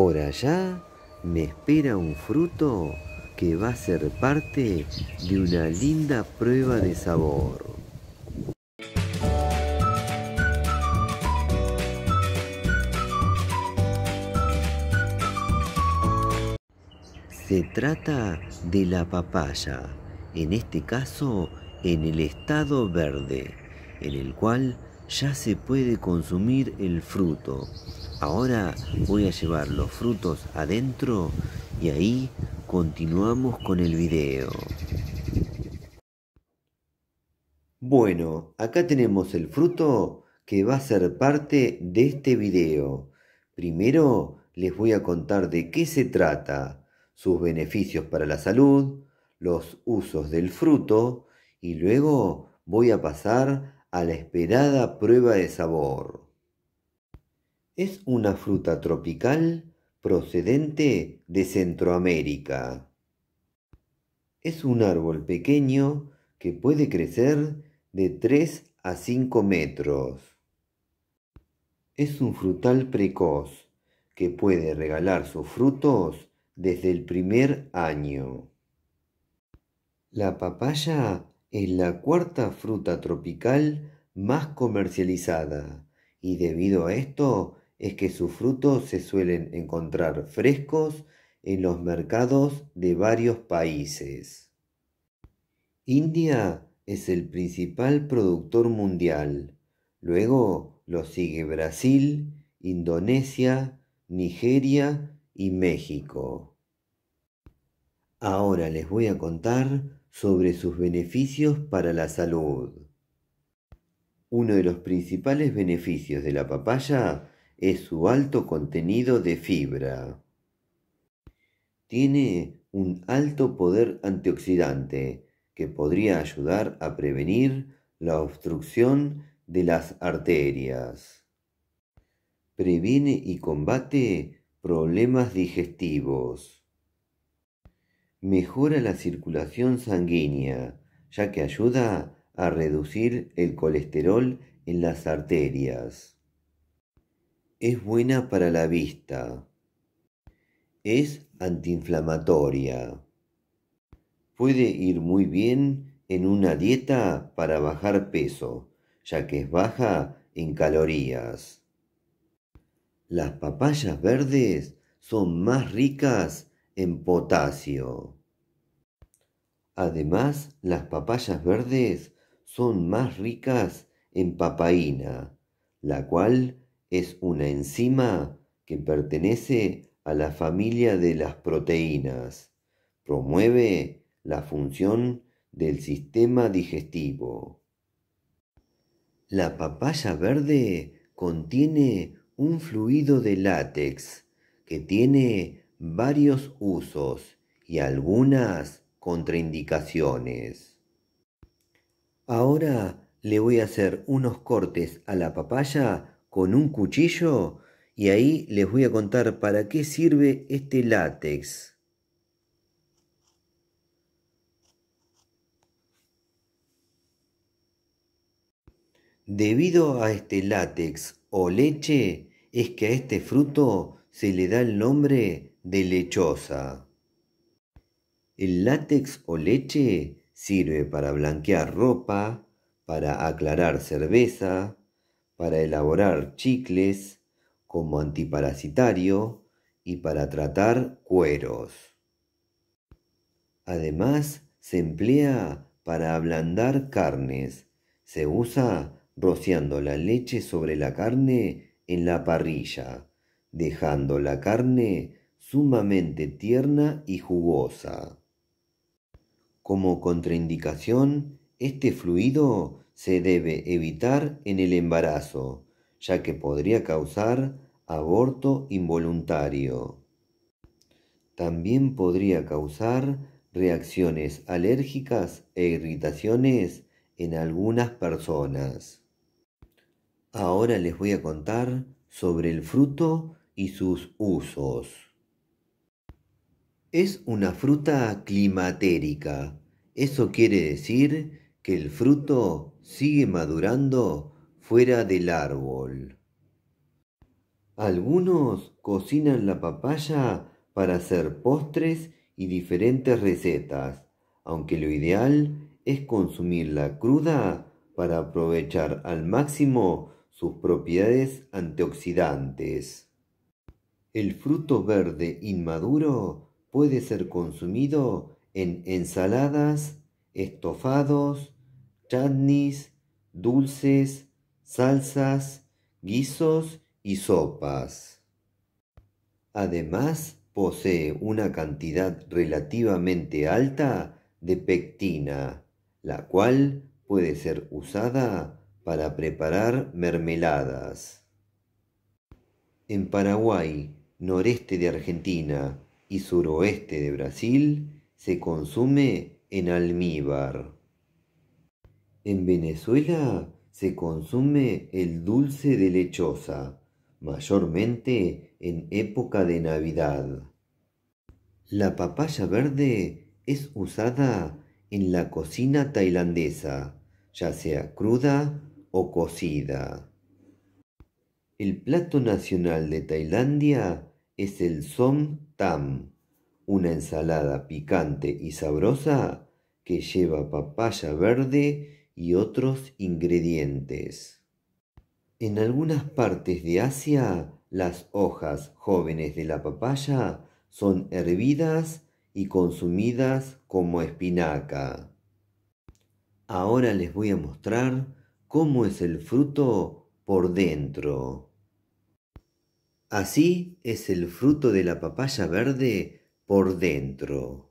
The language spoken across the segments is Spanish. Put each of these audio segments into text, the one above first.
Por allá me espera un fruto que va a ser parte de una linda prueba de sabor. Se trata de la papaya, en este caso en el estado verde, en el cual ya se puede consumir el fruto. Ahora voy a llevar los frutos adentro y ahí continuamos con el video. Bueno, acá tenemos el fruto que va a ser parte de este video. Primero les voy a contar de qué se trata, sus beneficios para la salud, los usos del fruto y luego voy a pasar a la esperada prueba de sabor. Es una fruta tropical procedente de Centroamérica. Es un árbol pequeño que puede crecer de 3 a 5 metros. Es un frutal precoz que puede regalar sus frutos desde el primer año. La papaya es la cuarta fruta tropical más comercializada y debido a esto es que sus frutos se suelen encontrar frescos en los mercados de varios países. India es el principal productor mundial. Luego lo sigue Brasil, Indonesia, Nigeria y México. Ahora les voy a contar sobre sus beneficios para la salud. Uno de los principales beneficios de la papaya es su alto contenido de fibra. Tiene un alto poder antioxidante que podría ayudar a prevenir la obstrucción de las arterias. Previene y combate problemas digestivos. Mejora la circulación sanguínea, ya que ayuda a reducir el colesterol en las arterias. Es buena para la vista. Es antiinflamatoria. Puede ir muy bien en una dieta para bajar peso, ya que es baja en calorías. Las papayas verdes son más ricas en potasio. Además, las papayas verdes son más ricas en papaína, la cual es una enzima que pertenece a la familia de las proteínas. Promueve la función del sistema digestivo. La papaya verde contiene un fluido de látex que tiene varios usos y algunas contraindicaciones. Ahora le voy a hacer unos cortes a la papaya con un cuchillo y ahí les voy a contar para qué sirve este látex. Debido a este látex o leche es que a este fruto se le da el nombre de lechosa. El látex o leche sirve para blanquear ropa, para aclarar cerveza, para elaborar chicles como antiparasitario y para tratar cueros. Además, se emplea para ablandar carnes. Se usa rociando la leche sobre la carne en la parrilla, dejando la carne sumamente tierna y jugosa. Como contraindicación, este fluido se debe evitar en el embarazo, ya que podría causar aborto involuntario. También podría causar reacciones alérgicas e irritaciones en algunas personas. Ahora les voy a contar sobre el fruto y sus usos. Es una fruta climatérica. Eso quiere decir que el fruto sigue madurando fuera del árbol. Algunos cocinan la papaya para hacer postres y diferentes recetas, aunque lo ideal es consumirla cruda para aprovechar al máximo sus propiedades antioxidantes. El fruto verde inmaduro puede ser consumido en ensaladas estofados, chutneys, dulces, salsas, guisos y sopas. Además, posee una cantidad relativamente alta de pectina, la cual puede ser usada para preparar mermeladas. En Paraguay, noreste de Argentina y suroeste de Brasil se consume en almíbar. En Venezuela se consume el dulce de lechosa, mayormente en época de Navidad. La papaya verde es usada en la cocina tailandesa, ya sea cruda o cocida. El plato nacional de Tailandia es el som tam, una ensalada picante y sabrosa que lleva papaya verde y otros ingredientes. En algunas partes de Asia, las hojas jóvenes de la papaya son hervidas y consumidas como espinaca. Ahora les voy a mostrar cómo es el fruto por dentro. Así es el fruto de la papaya verde por dentro.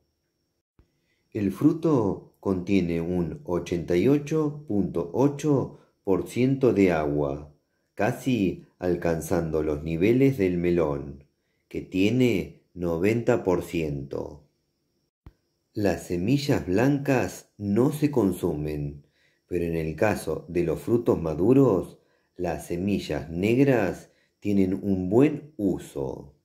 El fruto contiene un 88.8% de agua, casi alcanzando los niveles del melón, que tiene 90%. Las semillas blancas no se consumen, pero en el caso de los frutos maduros, las semillas negras tienen un buen uso.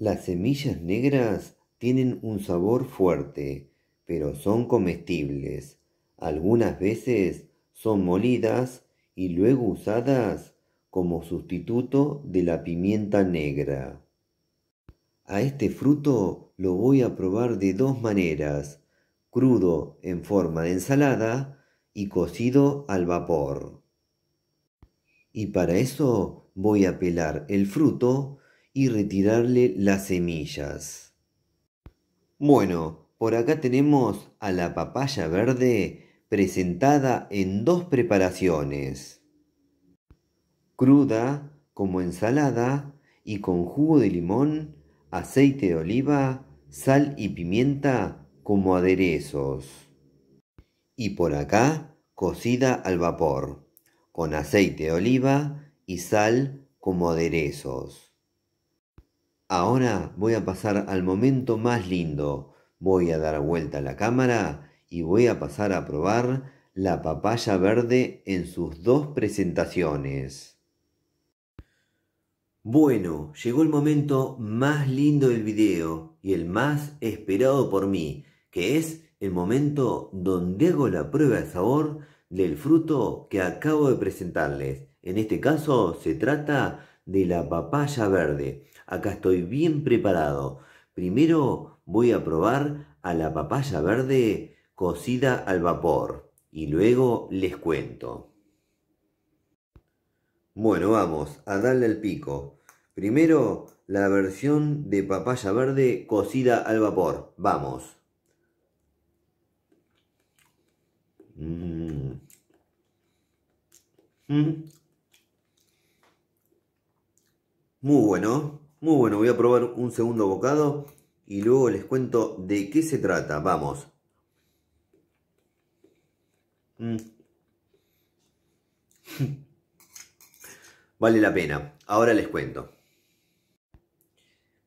Las semillas negras tienen un sabor fuerte, pero son comestibles. Algunas veces son molidas y luego usadas como sustituto de la pimienta negra. A este fruto lo voy a probar de dos maneras, crudo en forma de ensalada y cocido al vapor. Y para eso voy a pelar el fruto y retirarle las semillas. Bueno, por acá tenemos a la papaya verde presentada en dos preparaciones. Cruda como ensalada y con jugo de limón, aceite de oliva, sal y pimienta como aderezos. Y por acá cocida al vapor, con aceite de oliva y sal como aderezos. Ahora voy a pasar al momento más lindo. Voy a dar vuelta a la cámara y voy a pasar a probar la papaya verde en sus dos presentaciones. Bueno, llegó el momento más lindo del video y el más esperado por mí, que es el momento donde hago la prueba de sabor del fruto que acabo de presentarles. En este caso se trata de la papaya verde. Acá estoy bien preparado. Primero voy a probar a la papaya verde cocida al vapor y luego les cuento. Bueno, vamos a darle el pico. Primero la versión de papaya verde cocida al vapor. Vamos. Mm. Mm. Muy bueno. Muy bueno, voy a probar un segundo bocado y luego les cuento de qué se trata. Vamos. Mm. vale la pena. Ahora les cuento.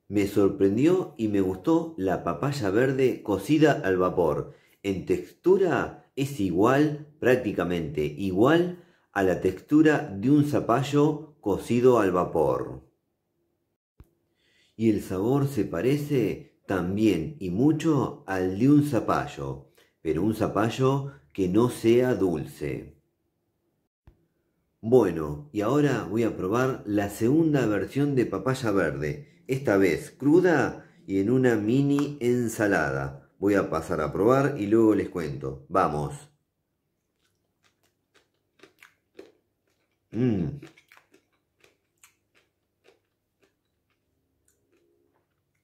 Me sorprendió y me gustó la papaya verde cocida al vapor. En textura es igual, prácticamente igual, a la textura de un zapallo cocido al vapor y el sabor se parece también y mucho al de un zapallo, pero un zapallo que no sea dulce. Bueno, y ahora voy a probar la segunda versión de papaya verde, esta vez cruda y en una mini ensalada. Voy a pasar a probar y luego les cuento. ¡Vamos! Mmm.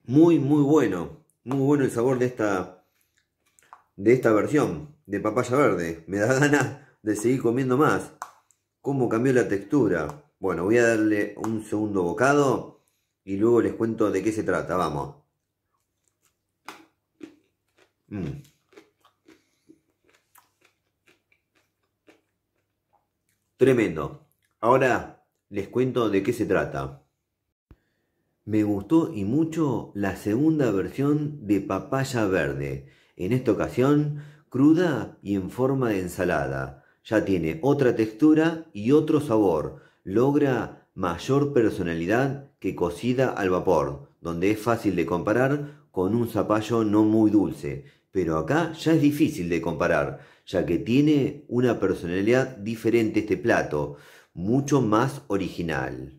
Muy, muy bueno. Muy bueno el sabor de esta, de esta versión de papaya verde. Me da ganas de seguir comiendo más. ¿Cómo cambió la textura? Bueno, voy a darle un segundo bocado y luego les cuento de qué se trata. Vamos. Mm. Tremendo. Ahora les cuento de qué se trata. Me gustó y mucho la segunda versión de papaya verde, en esta ocasión cruda y en forma de ensalada. Ya tiene otra textura y otro sabor, logra mayor personalidad que cocida al vapor, donde es fácil de comparar con un zapallo no muy dulce, pero acá ya es difícil de comparar, ya que tiene una personalidad diferente este plato, mucho más original.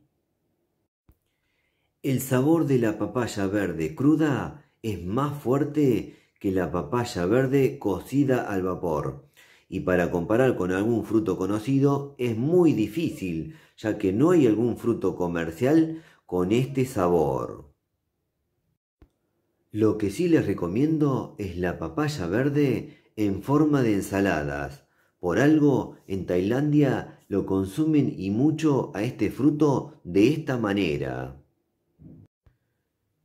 El sabor de la papaya verde cruda es más fuerte que la papaya verde cocida al vapor. Y para comparar con algún fruto conocido es muy difícil, ya que no hay algún fruto comercial con este sabor. Lo que sí les recomiendo es la papaya verde en forma de ensaladas. Por algo, en Tailandia lo consumen y mucho a este fruto de esta manera.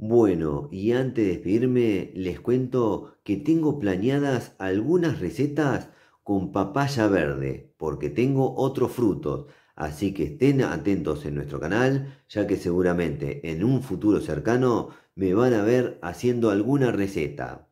Bueno, y antes de despedirme, les cuento que tengo planeadas algunas recetas con papaya verde, porque tengo otros frutos. Así que estén atentos en nuestro canal, ya que seguramente en un futuro cercano me van a ver haciendo alguna receta.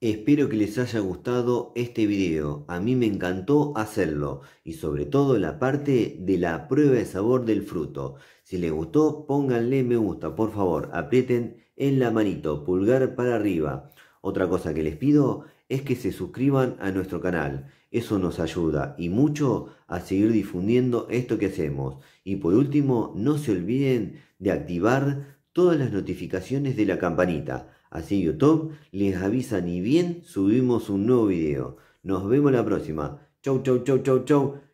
Espero que les haya gustado este video, a mí me encantó hacerlo y sobre todo la parte de la prueba de sabor del fruto. Si les gustó, pónganle me gusta, por favor, aprieten en la manito, pulgar para arriba. Otra cosa que les pido es que se suscriban a nuestro canal. Eso nos ayuda y mucho a seguir difundiendo esto que hacemos. Y por último, no se olviden de activar todas las notificaciones de la campanita. Así YouTube les avisa ni bien subimos un nuevo video. Nos vemos la próxima. Chau, chau, chau, chau, chau.